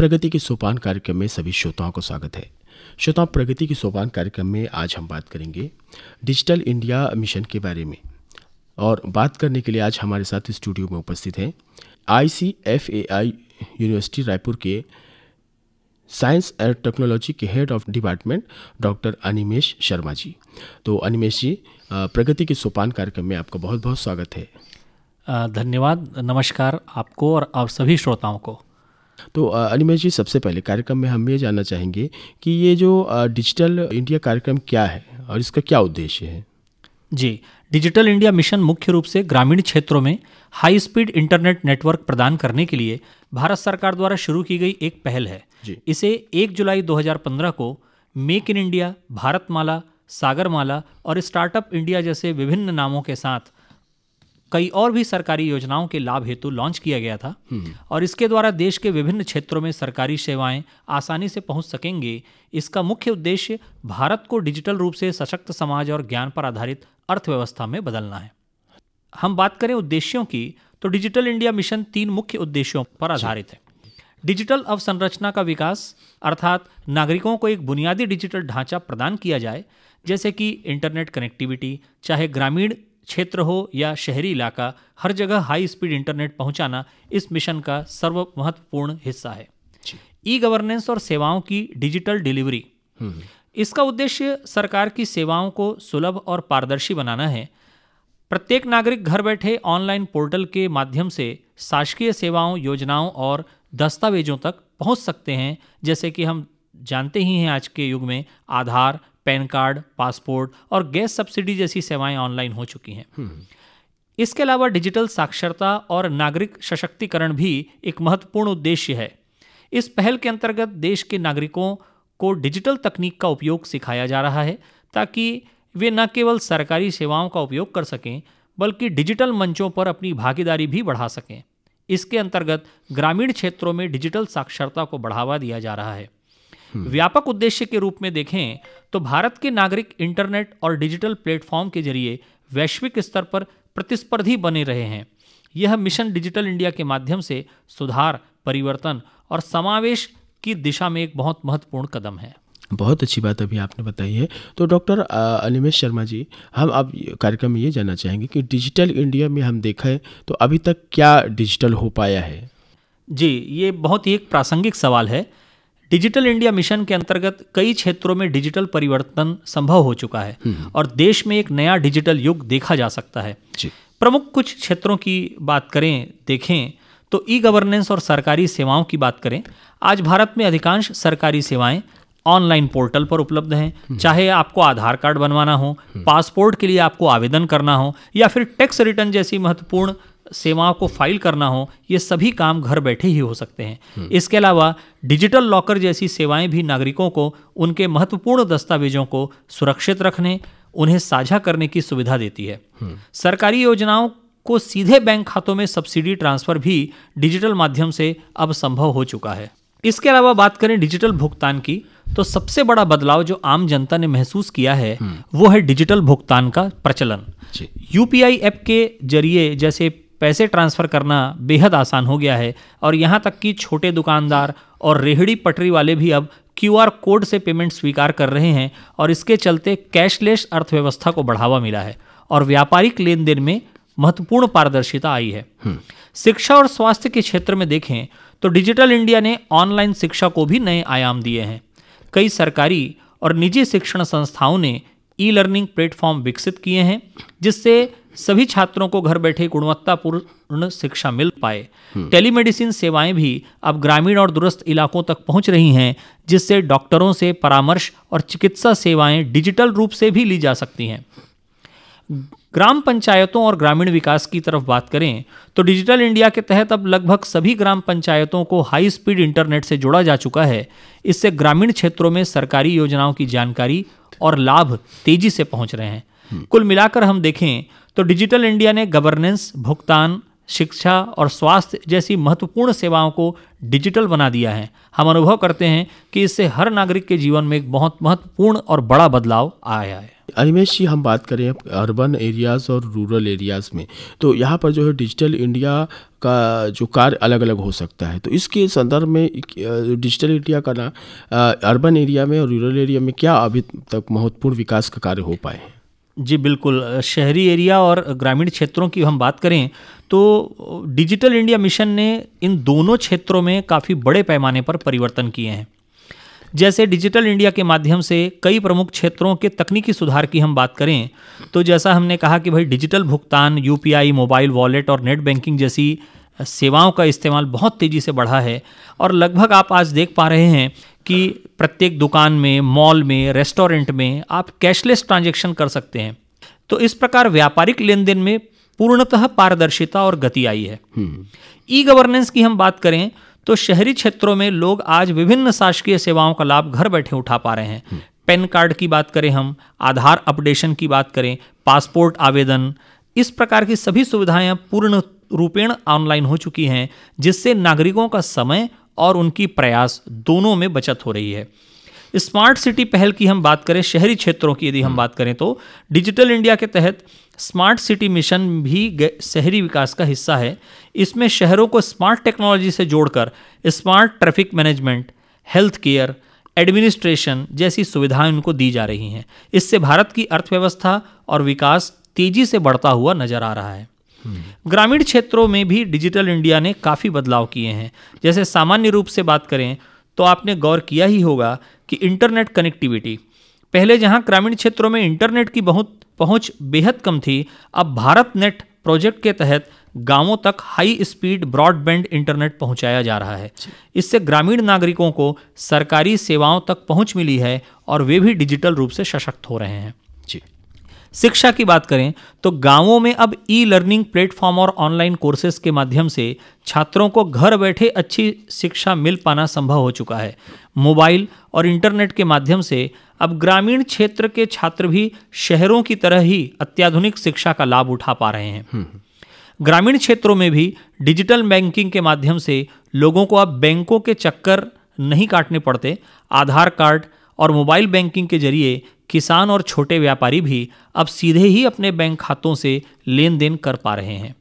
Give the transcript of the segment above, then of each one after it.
प्रगति के सोपान कार्यक्रम में सभी श्रोताओं को स्वागत है श्रोताओं प्रगति के सोपान कार्यक्रम में आज हम बात करेंगे डिजिटल इंडिया मिशन के बारे में और बात करने के लिए आज हमारे साथ स्टूडियो में उपस्थित हैं आई यूनिवर्सिटी रायपुर के साइंस एंड टेक्नोलॉजी के head of department doctor Animesh Sharma ji तो अनिमेश जी प्रगति के सोपान कार्यक्रम में आपका बहुत बहुत स्वागत है धन्यवाद नमस्कार आपको और आप सभी श्रोताओं को तो अनिमेश जी सबसे पहले कार्यक्रम में हम ये जानना चाहेंगे कि ये जो डिजिटल इंडिया कार्यक्रम क्या है और इसका क्या उद्देश्य है जी डिजिटल इंडिया मिशन मुख्य रूप से ग्रामीण क्षेत्रों में हाई स्पीड इंटरनेट नेटवर्क प्रदान करने के लिए भारत सरकार द्वारा शुरू की गई एक पहल है इसे 1 जुलाई 2015 को make in India Bharatmala Sagarmala और स्टार्टअप इंडिया जैसे विभिन्न नामों के साथ कई और भी सरकारी योजनाओं के लाभ हेतु लॉन्च किया गया था हम्म। और इसके द्वारा देश के विभिन्न क्षेत्रों में सरकारी सेवाएं आसानी से पहुंच सकेंगे इसका मुख्य उद्देश्य भारत को डिजिटल रूप से सशक्त समाज और ज्ञान पर आधारित अर्थव्यवस्था में बदलना है हम बात करें उद्देश्यों की तो डिजिटल इंडिया मिशन तीन मुख्य उद्देश्यों पर आधारित है डिजिटल अवसंरचना का विकास अर्थात नागरिकों को एक बुनियादी डिजिटल ढांचा प्रदान किया जाए जैसे कि इंटरनेट कनेक्टिविटी चाहे ग्रामीण क्षेत्र हो या शहरी इलाका हर जगह हाई स्पीड इंटरनेट पहुंचाना इस मिशन का सर्व महत्वपूर्ण हिस्सा है ई गवर्नेंस और सेवाओं की डिजिटल डिलीवरी हम्म। इसका उद्देश्य सरकार की सेवाओं को सुलभ और पारदर्शी बनाना है प्रत्येक नागरिक घर बैठे ऑनलाइन पोर्टल के माध्यम से शासकीय सेवाओं योजनाओं और दस्तावेजों तक पहुंच सकते हैं जैसे कि हम जानते ही हैं आज के युग में आधार पैन कार्ड पासपोर्ट और गैस सब्सिडी जैसी सेवाएं ऑनलाइन हो चुकी हैं हम्म। इसके अलावा डिजिटल साक्षरता और नागरिक सशक्तिकरण भी एक महत्वपूर्ण उद्देश्य है इस पहल के अंतर्गत देश के नागरिकों को डिजिटल तकनीक का उपयोग सिखाया जा रहा है ताकि वे न केवल सरकारी सेवाओं का उपयोग कर सकें बल्कि डिजिटल मंचों पर अपनी भागीदारी भी बढ़ा सकें इसके अंतर्गत ग्रामीण क्षेत्रों में डिजिटल साक्षरता को बढ़ावा दिया जा रहा है हम्म। व्यापक उद्देश्य के रूप में देखें तो भारत के नागरिक इंटरनेट और डिजिटल प्लेटफॉर्म के जरिए वैश्विक स्तर पर प्रतिस्पर्धी बने रहे हैं यह मिशन डिजिटल इंडिया के माध्यम से सुधार परिवर्तन और समावेश की दिशा में एक बहुत महत्वपूर्ण कदम है बहुत अच्छी बात अभी आपने बताई है तो डॉक्टर अनिमेश शर्मा जी हम अब कार्यक्रम में ये जानना चाहेंगे कि डिजिटल इंडिया में हम देखें तो अभी तक क्या डिजिटल हो पाया है जी ये बहुत ही एक प्रासंगिक सवाल है डिजिटल इंडिया मिशन के अंतर्गत कई क्षेत्रों में डिजिटल परिवर्तन संभव हो चुका है हम्म, हम्म। और देश में एक नया डिजिटल युग देखा जा सकता है प्रमुख कुछ क्षेत्रों की बात करें देखें तो ई गवर्नेंस और सरकारी सेवाओं की बात करें आज भारत में अधिकांश सरकारी सेवाएं ऑनलाइन पोर्टल पर उपलब्ध हैं हम्म। चाहे आपको आधार कार्ड बनवाना हो पासपोर्ट के लिए आपको आवेदन करना हो या फिर टैक्स रिटर्न जैसी महत्वपूर्ण सेवाओं को फाइल करना हो ये सभी काम घर बैठे ही हो सकते हैं हम्म। इसके अलावा डिजिटल लॉकर जैसी सेवाएं भी नागरिकों को उनके महत्वपूर्ण दस्तावेजों को सुरक्षित रखने उन्हें साझा करने की सुविधा देती है हम्म। सरकारी योजनाओं को सीधे बैंक खातों में सब्सिडी ट्रांसफर भी डिजिटल माध्यम से अब संभव हो चुका है इसके अलावा बात करें डिजिटल भुगतान की तो सबसे बड़ा बदलाव जो आम जनता ने महसूस किया है हम्म। वो है डिजिटल भुगतान का प्रचलन यूपीआई ऐप के जरिए जैसे पैसे ट्रांसफ़र करना बेहद आसान हो गया है और यहाँ तक कि छोटे दुकानदार और रेहड़ी पटरी वाले भी अब क्यूआर कोड से पेमेंट स्वीकार कर रहे हैं और इसके चलते कैशलेस अर्थव्यवस्था को बढ़ावा मिला है और व्यापारिक लेन देन में महत्वपूर्ण पारदर्शिता आई है हम्म। शिक्षा और स्वास्थ्य के क्षेत्र में देखें तो डिजिटल इंडिया ने ऑनलाइन शिक्षा को भी नए आयाम दिए हैं कई सरकारी और निजी शिक्षण संस्थाओं ने ई लर्निंग प्लेटफॉर्म विकसित किए हैं जिससे सभी छात्रों को घर बैठे गुणवत्तापूर्ण शिक्षा मिल पाए हम्म। टेलीमेडिसिन सेवाएं भी अब ग्रामीण और दूरस्थ इलाकों तक पहुंच रही हैं जिससे डॉक्टरों से परामर्श और चिकित्सा सेवाएं डिजिटल रूप से भी ली जा सकती हैं ग्राम पंचायतों और ग्रामीण विकास की तरफ बात करें तो डिजिटल इंडिया के तहत अब लगभग सभी ग्राम पंचायतों को हाई स्पीड इंटरनेट से जोड़ा जा चुका है इससे ग्रामीण क्षेत्रों में सरकारी योजनाओं की जानकारी और लाभ तेजी से पहुंच रहे हैं हम्म। कुल मिलाकर हम देखें तो डिजिटल इंडिया ने गवर्नेंस भुगतान शिक्षा और स्वास्थ्य जैसी महत्वपूर्ण सेवाओं को डिजिटल बना दिया है हम अनुभव करते हैं कि इससे हर नागरिक के जीवन में एक बहुत महत्वपूर्ण और बड़ा बदलाव आया है अनिमेश जी हम बात करें अर्बन एरियाज़ और रूरल एरियाज़ में तो यहाँ पर जो है डिजिटल इंडिया का जो कार्य अलग अलग हो सकता है तो इसके संदर्भ में डिजिटल इंडिया का ना अर्बन एरिया में और रूरल एरिया में क्या अभी तक महत्वपूर्ण विकास का कार्य हो पाए हैं जी बिल्कुल शहरी एरिया और ग्रामीण क्षेत्रों की हम बात करें तो डिजिटल इंडिया मिशन ने इन दोनों क्षेत्रों में काफ़ी बड़े पैमाने पर परिवर्तन किए हैं जैसे डिजिटल इंडिया के माध्यम से कई प्रमुख क्षेत्रों के तकनीकी सुधार की हम बात करें तो जैसा हमने कहा कि भाई डिजिटल भुगतान यू मोबाइल वॉलेट और नेट बैंकिंग जैसी सेवाओं का इस्तेमाल बहुत तेज़ी से बढ़ा है और लगभग आप आज देख पा रहे हैं कि प्रत्येक दुकान में मॉल में रेस्टोरेंट में आप कैशलेस ट्रांजेक्शन कर सकते हैं तो इस प्रकार व्यापारिक लेन देन में पूर्णतः पारदर्शिता और गति आई है हम्म। ई गवर्नेंस की हम बात करें तो शहरी क्षेत्रों में लोग आज विभिन्न शासकीय सेवाओं का लाभ घर बैठे उठा पा रहे हैं हम्म। पैन कार्ड की बात करें हम आधार अपडेशन की बात करें पासपोर्ट आवेदन इस प्रकार की सभी सुविधाएं पूर्ण रूपेण ऑनलाइन हो चुकी हैं जिससे नागरिकों का समय और उनकी प्रयास दोनों में बचत हो रही है स्मार्ट सिटी पहल की हम बात करें शहरी क्षेत्रों की यदि हम बात करें तो डिजिटल इंडिया के तहत स्मार्ट सिटी मिशन भी शहरी विकास का हिस्सा है इसमें शहरों को स्मार्ट टेक्नोलॉजी से जोड़कर smart traffic management health care administration जैसी सुविधाएं उनको दी जा रही हैं इससे भारत की अर्थव्यवस्था और विकास तेजी से बढ़ता हुआ नजर आ रहा है ग्रामीण क्षेत्रों में भी डिजिटल इंडिया ने काफ़ी बदलाव किए हैं जैसे सामान्य रूप से बात करें तो आपने गौर किया ही होगा कि इंटरनेट कनेक्टिविटी पहले जहां ग्रामीण क्षेत्रों में इंटरनेट की बहुत पहुंच बेहद कम थी अब भारत नेट प्रोजेक्ट के तहत गांवों तक हाई स्पीड ब्रॉडबैंड इंटरनेट पहुंचाया जा रहा है इससे ग्रामीण नागरिकों को सरकारी सेवाओं तक पहुंच मिली है और वे भी डिजिटल रूप से सशक्त हो रहे हैं शिक्षा की बात करें तो गांवों में अब ई लर्निंग प्लेटफॉर्म और ऑनलाइन कोर्सेज के माध्यम से छात्रों को घर बैठे अच्छी शिक्षा मिल पाना संभव हो चुका है मोबाइल और इंटरनेट के माध्यम से अब ग्रामीण क्षेत्र के छात्र भी शहरों की तरह ही अत्याधुनिक शिक्षा का लाभ उठा पा रहे हैं हम्म, हम्म। ग्रामीण क्षेत्रों में भी डिजिटल बैंकिंग के माध्यम से लोगों को अब बैंकों के चक्कर नहीं काटने पड़ते आधार कार्ड और मोबाइल बैंकिंग के जरिए किसान और छोटे व्यापारी भी अब सीधे ही अपने बैंक खातों से लेन देन कर पा रहे हैं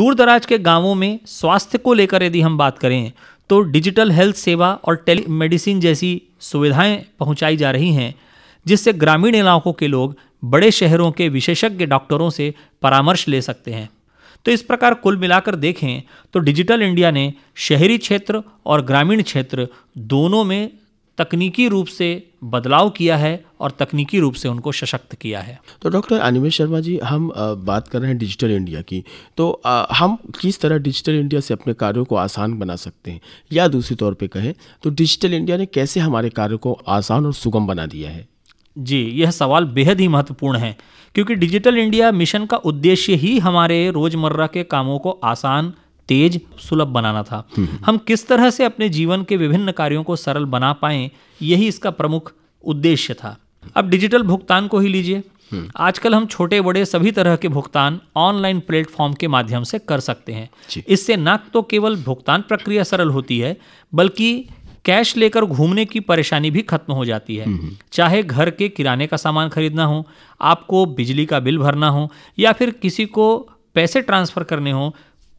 दूर दराज के गांवों में स्वास्थ्य को लेकर यदि हम बात करें तो डिजिटल हेल्थ सेवा और टेली मेडिसिन जैसी सुविधाएं पहुंचाई जा रही हैं जिससे ग्रामीण इलाकों के लोग बड़े शहरों के विशेषज्ञ डॉक्टरों से परामर्श ले सकते हैं तो इस प्रकार कुल मिलाकर देखें तो डिजिटल इंडिया ने शहरी क्षेत्र और ग्रामीण क्षेत्र दोनों में तकनीकी रूप से बदलाव किया है और तकनीकी रूप से उनको सशक्त किया है तो डॉक्टर अनिमेश शर्मा जी हम बात कर रहे हैं डिजिटल इंडिया की तो हम किस तरह डिजिटल इंडिया से अपने कार्यों को आसान बना सकते हैं या दूसरी तौर पे कहें तो डिजिटल इंडिया ने कैसे हमारे कार्यों को आसान और सुगम बना दिया है जी यह सवाल बेहद ही महत्वपूर्ण है क्योंकि डिजिटल इंडिया मिशन का उद्देश्य ही हमारे रोज़मर्रा के कामों को आसान तेज सुलभ बनाना था हम्म। हम किस तरह से अपने जीवन के विभिन्न कार्यों को सरल बना पाए यही इसका प्रमुख उद्देश्य था अब डिजिटल भुगतान को ही लीजिए हम्म। आजकल हम छोटे बड़े सभी तरह के भुगतान ऑनलाइन प्लेटफॉर्म के माध्यम से कर सकते हैं इससे न तो केवल भुगतान प्रक्रिया सरल होती है बल्कि कैश लेकर घूमने की परेशानी भी खत्म हो जाती है हम्म। चाहे घर के किराने का सामान खरीदना हो आपको बिजली का बिल भरना हो या फिर किसी को पैसे ट्रांसफ़र करने हो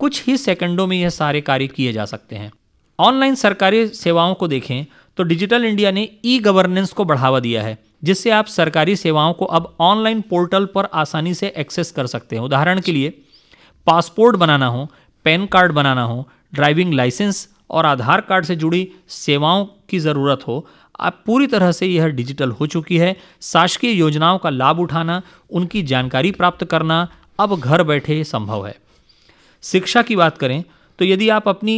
कुछ ही सेकंडों में यह सारे कार्य किए जा सकते हैं ऑनलाइन सरकारी सेवाओं को देखें तो डिजिटल इंडिया ने ई गवर्नेंस को बढ़ावा दिया है जिससे आप सरकारी सेवाओं को अब ऑनलाइन पोर्टल पर आसानी से एक्सेस कर सकते हैं उदाहरण के लिए पासपोर्ट बनाना हो पैन कार्ड बनाना हो ड्राइविंग लाइसेंस और आधार कार्ड से जुड़ी सेवाओं की ज़रूरत हो अब पूरी तरह से यह डिजिटल हो चुकी है शासकीय योजनाओं का लाभ उठाना उनकी जानकारी प्राप्त करना अब घर बैठे संभव है शिक्षा की बात करें तो यदि आप अपनी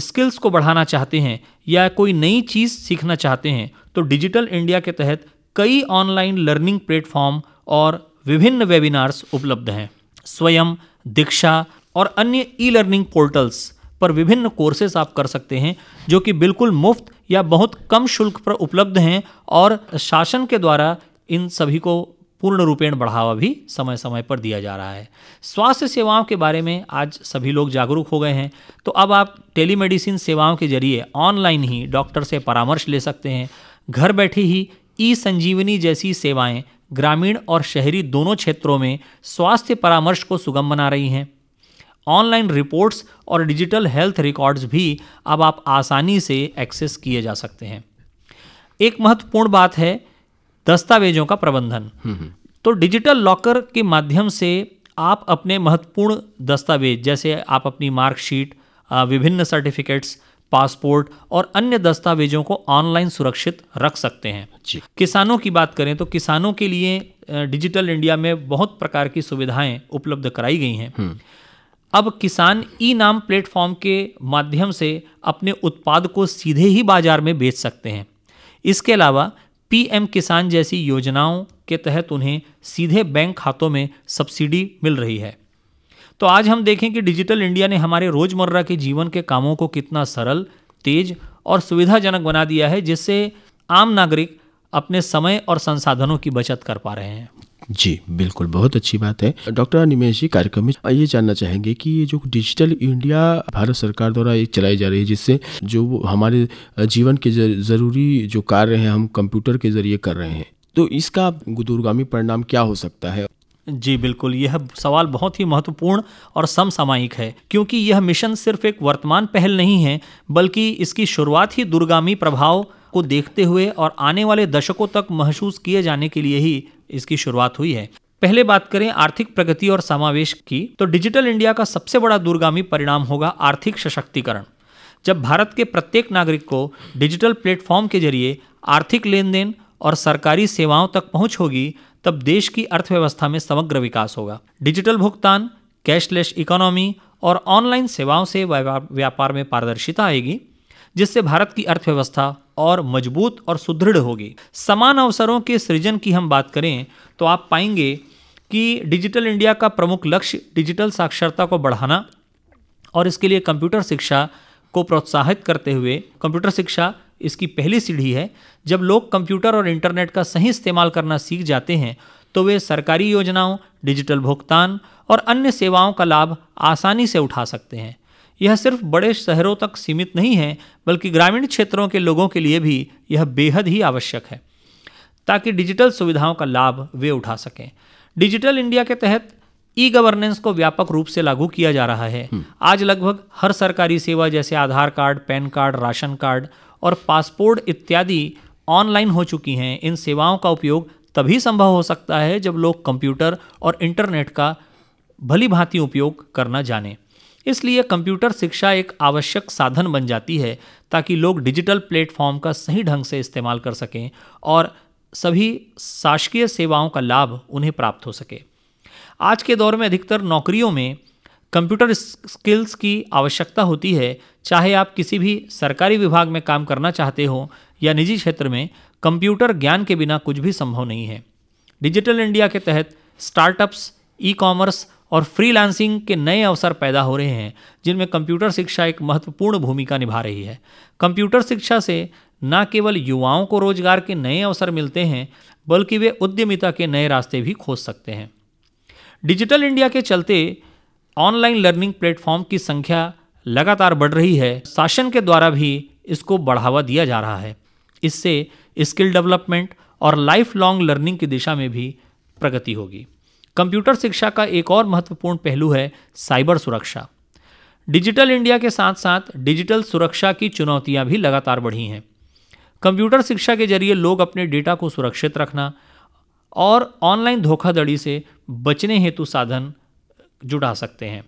स्किल्स को बढ़ाना चाहते हैं या कोई नई चीज़ सीखना चाहते हैं तो डिजिटल इंडिया के तहत कई ऑनलाइन लर्निंग प्लेटफॉर्म और विभिन्न वेबिनार्स उपलब्ध हैं स्वयं दीक्षा और अन्य ई लर्निंग पोर्टल्स पर विभिन्न कोर्सेस आप कर सकते हैं जो कि बिल्कुल मुफ्त या बहुत कम शुल्क पर उपलब्ध हैं और शासन के द्वारा इन सभी को पूर्ण रूपेण बढ़ावा भी समय समय पर दिया जा रहा है स्वास्थ्य सेवाओं के बारे में आज सभी लोग जागरूक हो गए हैं तो अब आप टेलीमेडिसिन सेवाओं के जरिए ऑनलाइन ही डॉक्टर से परामर्श ले सकते हैं घर बैठे ही ई संजीवनी जैसी सेवाएं ग्रामीण और शहरी दोनों क्षेत्रों में स्वास्थ्य परामर्श को सुगम बना रही हैं ऑनलाइन रिपोर्ट्स और डिजिटल हेल्थ रिकॉर्ड्स भी अब आप आसानी से एक्सेस किए जा सकते हैं एक महत्वपूर्ण बात है दस्तावेजों का प्रबंधन हम्म, हम्म। तो डिजिटल लॉकर के माध्यम से आप अपने महत्वपूर्ण दस्तावेज जैसे आप अपनी मार्कशीट विभिन्न सर्टिफिकेट्स पासपोर्ट और अन्य दस्तावेजों को ऑनलाइन सुरक्षित रख सकते हैं किसानों की बात करें तो किसानों के लिए डिजिटल इंडिया में बहुत प्रकार की सुविधाएं उपलब्ध कराई गई हैं हम्म। अब किसान ई नाम प्लेटफॉर्म के माध्यम से अपने उत्पाद को सीधे ही बाजार में बेच सकते हैं इसके अलावा पीएम किसान जैसी योजनाओं के तहत उन्हें सीधे बैंक खातों में सब्सिडी मिल रही है तो आज हम देखें कि डिजिटल इंडिया ने हमारे रोजमर्रा के जीवन के कामों को कितना सरल तेज और सुविधाजनक बना दिया है जिससे आम नागरिक अपने समय और संसाधनों की बचत कर पा रहे हैं जी बिल्कुल बहुत अच्छी बात है डॉक्टर निमेश जी कार्यक्रम में ये जानना चाहेंगे कि ये जो डिजिटल इंडिया भारत सरकार द्वारा ये चलाई जा रही है जिससे जो हमारे जीवन के ज़रूरी जो कार्य हैं हम कंप्यूटर के ज़रिए कर रहे हैं तो इसका दूरगामी परिणाम क्या हो सकता है जी बिल्कुल यह सवाल बहुत ही महत्वपूर्ण और समसामायिक है क्योंकि यह मिशन सिर्फ एक वर्तमान पहल नहीं है बल्कि इसकी शुरुआत ही दूरगामी प्रभाव को देखते हुए और आने वाले दशकों तक महसूस किए जाने के लिए ही इसकी शुरुआत हुई है पहले बात करें आर्थिक प्रगति और समावेश की तो डिजिटल इंडिया का सबसे बड़ा दूरगामी परिणाम होगा आर्थिक सशक्तिकरण जब भारत के प्रत्येक नागरिक को डिजिटल प्लेटफॉर्म के जरिए आर्थिक लेन देन और सरकारी सेवाओं तक पहुंच होगी तब देश की अर्थव्यवस्था में समग्र विकास होगा डिजिटल भुगतान कैशलेस इकोनॉमी और ऑनलाइन सेवाओं से व्यापार में पारदर्शिता आएगी जिससे भारत की अर्थव्यवस्था और मजबूत और सुदृढ़ होगी समान अवसरों के सृजन की हम बात करें तो आप पाएंगे कि डिजिटल इंडिया का प्रमुख लक्ष्य डिजिटल साक्षरता को बढ़ाना और इसके लिए कंप्यूटर शिक्षा को प्रोत्साहित करते हुए कंप्यूटर शिक्षा इसकी पहली सीढ़ी है जब लोग कंप्यूटर और इंटरनेट का सही इस्तेमाल करना सीख जाते हैं तो वे सरकारी योजनाओं डिजिटल भुगतान और अन्य सेवाओं का लाभ आसानी से उठा सकते हैं यह सिर्फ बड़े शहरों तक सीमित नहीं है बल्कि ग्रामीण क्षेत्रों के लोगों के लिए भी यह बेहद ही आवश्यक है ताकि डिजिटल सुविधाओं का लाभ वे उठा सकें डिजिटल इंडिया के तहत ई गवर्नेंस को व्यापक रूप से लागू किया जा रहा है हम्म। आज लगभग हर सरकारी सेवा जैसे Aadhaar card PAN card ration card और पासपोर्ट इत्यादि ऑनलाइन हो चुकी हैं इन सेवाओं का उपयोग तभी संभव हो सकता है जब लोग कंप्यूटर और इंटरनेट का भली भांति उपयोग करना जाने इसलिए कंप्यूटर शिक्षा एक आवश्यक साधन बन जाती है ताकि लोग डिजिटल प्लेटफॉर्म का सही ढंग से इस्तेमाल कर सकें और सभी शासकीय सेवाओं का लाभ उन्हें प्राप्त हो सके आज के दौर में अधिकतर नौकरियों में कंप्यूटर स्किल्स की आवश्यकता होती है चाहे आप किसी भी सरकारी विभाग में काम करना चाहते हो या निजी क्षेत्र में कंप्यूटर ज्ञान के बिना कुछ भी संभव नहीं है डिजिटल इंडिया के तहत स्टार्टअप्स ई कॉमर्स और फ्रीलांसिंग के नए अवसर पैदा हो रहे हैं जिनमें कंप्यूटर शिक्षा एक महत्वपूर्ण भूमिका निभा रही है कंप्यूटर शिक्षा से न केवल युवाओं को रोजगार के नए अवसर मिलते हैं बल्कि वे उद्यमिता के नए रास्ते भी खोज सकते हैं डिजिटल इंडिया के चलते ऑनलाइन लर्निंग प्लेटफॉर्म की संख्या लगातार बढ़ रही है शासन के द्वारा भी इसको बढ़ावा दिया जा रहा है इससे स्किल डेवलपमेंट और लाइफ लॉन्ग लर्निंग की दिशा में भी प्रगति होगी कंप्यूटर शिक्षा का एक और महत्वपूर्ण पहलू है साइबर सुरक्षा डिजिटल इंडिया के साथ साथ डिजिटल सुरक्षा की चुनौतियां भी लगातार बढ़ी हैं कंप्यूटर शिक्षा के जरिए लोग अपने डेटा को सुरक्षित रखना और ऑनलाइन धोखाधड़ी से बचने हेतु साधन जुटा सकते हैं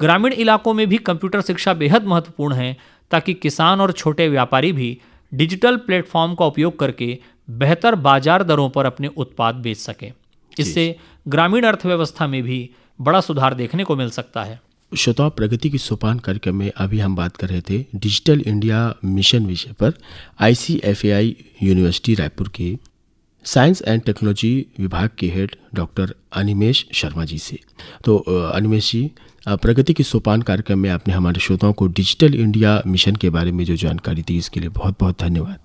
ग्रामीण इलाकों में भी कंप्यूटर शिक्षा बेहद महत्वपूर्ण है ताकि किसान और छोटे व्यापारी भी डिजिटल प्लेटफॉर्म का उपयोग करके बेहतर बाजार दरों पर अपने उत्पाद बेच सकें इससे ग्रामीण अर्थव्यवस्था में भी बड़ा सुधार देखने को मिल सकता है श्रोताओं प्रगति की सोपान कार्यक्रम में अभी हम बात कर रहे थे डिजिटल इंडिया मिशन विषय पर आई यूनिवर्सिटी रायपुर के साइंस एंड टेक्नोलॉजी विभाग के हेड डॉक्टर अनिमेश शर्मा जी से तो अनिमेश जी प्रगति के सोपान कार्यक्रम में आपने हमारे श्रोताओं को डिजिटल इंडिया मिशन के बारे में जो जानकारी दी इसके लिए बहुत बहुत धन्यवाद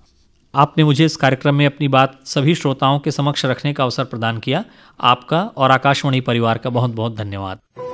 आपने मुझे इस कार्यक्रम में अपनी बात सभी श्रोताओं के समक्ष रखने का अवसर प्रदान किया आपका और आकाशवाणी परिवार का बहुत बहुत धन्यवाद